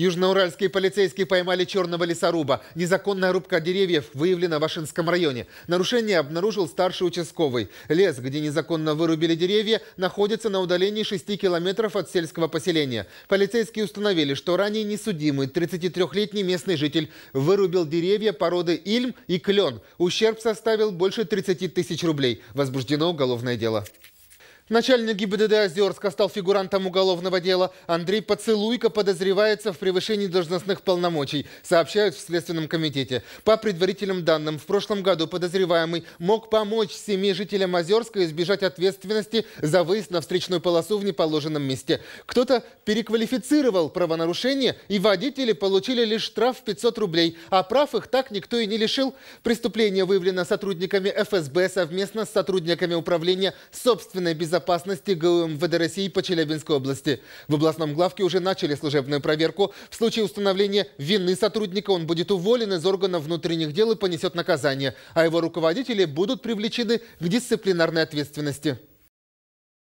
Южноуральские полицейские поймали черного лесоруба. Незаконная рубка деревьев выявлена в Ашинском районе. Нарушение обнаружил старший участковый. Лес, где незаконно вырубили деревья, находится на удалении 6 километров от сельского поселения. Полицейские установили, что ранее несудимый 33-летний местный житель вырубил деревья породы ильм и клен. Ущерб составил больше 30 тысяч рублей. Возбуждено уголовное дело. Начальник ГИБДД Озерска стал фигурантом уголовного дела. Андрей Поцелуйко подозревается в превышении должностных полномочий, сообщают в Следственном комитете. По предварительным данным, в прошлом году подозреваемый мог помочь семи жителям Озерска избежать ответственности за выезд на встречную полосу в неположенном месте. Кто-то переквалифицировал правонарушение, и водители получили лишь штраф в 500 рублей, а прав их так никто и не лишил. Преступление выявлено сотрудниками ФСБ совместно с сотрудниками Управления собственной безопасности безопасности ГУ МВД России по Челябинской области. В областном главке уже начали служебную проверку. В случае установления вины сотрудника он будет уволен из органов внутренних дел и понесет наказание, а его руководители будут привлечены к дисциплинарной ответственности.